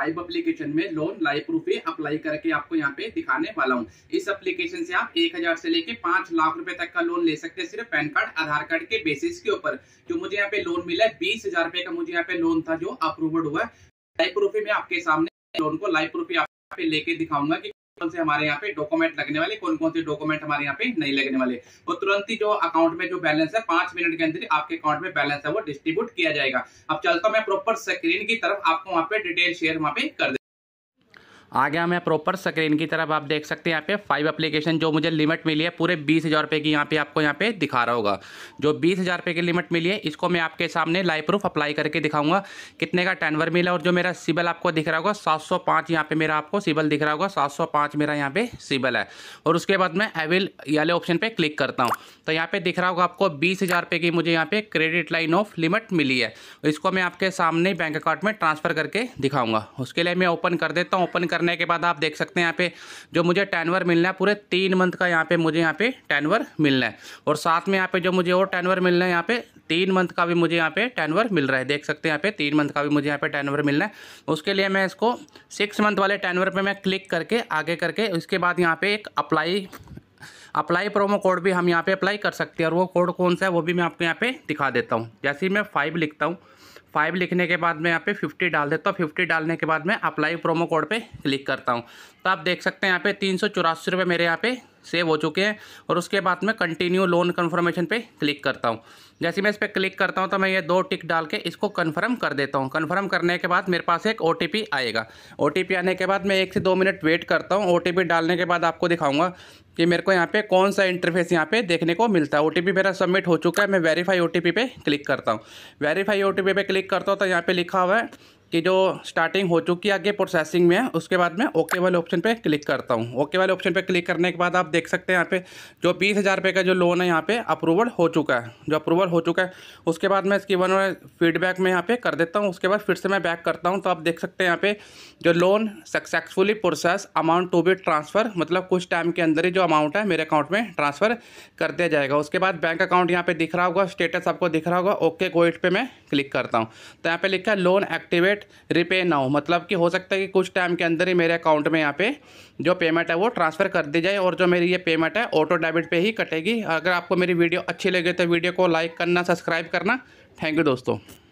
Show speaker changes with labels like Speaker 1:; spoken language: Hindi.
Speaker 1: वाइब एप्लीकेशन में लोन लाइव प्रूफ अप्लाई करके आपको यहाँ पे दिखाने वाला हूँ इस एप्लीकेशन से आप एक हजार से लेके पांच लाख रुपए तक का लोन ले सकते हैं सिर्फ पैन कार्ड आधार कार्ड के बेसिस के ऊपर जो मुझे यहाँ पे लोन मिला है बीस हजार रुपए का मुझे यहाँ पे लोन था जो अप्रूवड हुआ है लाइव प्रूफ में आपके सामने लोन को लाइव प्रूफ यहाँ आप लेके दिखाऊंगा की कौन से हमारे यहाँ पे डॉक्यूमेंट लगने वाले कौन कौन से डॉक्यूमेंट हमारे यहाँ पे नहीं लगने वाले और तो तुरंत ही जो अकाउंट में जो बैलेंस है पांच मिनट के अंदर आपके अकाउंट में बैलेंस है वो डिस्ट्रीब्यूट किया जाएगा अब चलता हूँ मैं प्रॉपर स्क्रीन की तरफ आपको वहाँ पे डिटेल शेयर वहाँ पे कर आ गया मैं प्रॉपर स्क्रीन की तरफ आप देख सकते हैं यहाँ पे फाइव एप्लीकेशन जो मुझे लिमिट मिली है पूरे बीस हज़ार रुपये की यहाँ पे आपको यहाँ पे दिखा रहा होगा जो बीस हज़ार रुपये की लिमिट मिली है इसको मैं आपके सामने लाइव प्रूफ अप्लाई करके दिखाऊंगा कितने का टेनवर मिला और जो मेरा सिबल आपको दिख रहा होगा सात सौ पाँच यहाँ पर मेरा आपको सिबल दिख रहा होगा सात सौ पाँच मेरा यहाँ पे सिबल है और उसके बाद मैं एविल वाले ऑप्शन पर क्लिक करता हूँ तो यहाँ पर दिख रहा होगा आपको बीस हज़ार रुपये की मुझे यहाँ पे क्रेडिट लाइन ऑफ लिमिट मिली है इसको मैं आपके सामने बैंक अकाउंट में ट्रांसफ़र करके दिखाऊँगा उसके लिए मैं ओपन कर देता हूँ ओपन कर करने के बाद आप देख सकते हैं यहाँ पे जो मुझे टैनवर मिलना है पूरे तीन मंथ का यहाँ पे मुझे यहाँ पे टैनवर मिलना है और साथ में यहाँ पे जो मुझे और टैनवर मिलना है यहाँ पे तीन मंथ का भी मुझे यहाँ पे टैनवर मिल रहा है देख सकते हैं यहाँ पे तीन मंथ का भी मुझे यहाँ पे टैनवर मिलना है उसके लिए मैं इसको सिक्स मंथ वाले टैनवर पर मैं क्लिक करके आगे करके उसके बाद यहाँ पे एक अप्लाई अप्लाई प्रोमो कोड भी हम यहाँ पे अप्लाई कर सकते हैं और वो कोड कौन सा है वो भी मैं आपको यहाँ पे दिखा देता हूँ जैसे ही मैं फाइव लिखता हूँ फाइव लिखने के बाद मैं यहाँ पे फिफ्टी डाल देता हूँ फिफ्टी डालने के बाद मैं अप्लाई प्रोमो कोड पे क्लिक करता हूँ तो आप देख सकते हैं यहाँ पे तीन सौ चौरासी रुपये मेरे यहाँ पे सेव हो चुके हैं और उसके बाद मैं कंटिन्यू लोन कन्फर्मेशन पे क्लिक करता हूँ जैसे मैं इस पर क्लिक करता हूँ तो मैं ये दो टिक डाल के इसको कन्फर्म कर देता हूँ कन्फर्म करने के बाद मेरे पास एक ओ आएगा ओ आने के बाद मैं एक से दो मिनट वेट करता हूँ ओ डालने के बाद आपको दिखाऊँगा कि मेरे को यहाँ पे कौन सा इंटरफेस यहाँ पे देखने को मिलता है ओ मेरा सबमिट हो चुका है मैं वेरीफाई ओ पे क्लिक करता हूँ वेरीफाई ओ पे क्लिक करता हूँ तो यहाँ पर लिखा हुआ है कि जो स्टार्टिंग हो चुकी है आगे प्रोसेसिंग में है उसके बाद मैं ओके वाले ऑप्शन पे क्लिक करता हूँ ओके वाले ऑप्शन पे क्लिक करने के बाद आप देख सकते हैं यहाँ पे जो बीस हज़ार रुपये का जो लोन है यहाँ पे अप्रूवल हो चुका है जो अप्रूवल हो चुका है उसके बाद मैं इसकी वन फीडबैक में यहाँ पर कर देता हूँ उसके बाद फिर से मैं बैक करता हूँ तो आप देख सकते हैं यहाँ पर जो loan successfully process amount to be transfer मतलब कुछ टाइम के अंदर ही जो अमाउंट है मेरे अकाउंट में ट्रांसफ़र कर दिया जाएगा उसके बाद बैंक अकाउंट यहाँ पर दिख रहा होगा स्टेटस आपको दिख रहा होगा ओके गोइट पर मैं क्लिक करता हूँ तो यहाँ पर लिखा है loan activate payment repay now मतलब कि हो सकता है कि कुछ टाइम के अंदर ही मेरे अकाउंट में यहाँ पे जो पेमेंट है वो ट्रांसफ़र कर दी जाए और जो मेरी ये पेमेंट है ऑटो डेबिट पे ही कटेगी अगर आपको मेरी वीडियो अच्छी लगे तो वीडियो को लाइक करना सब्सक्राइब करना थैंक यू दोस्तों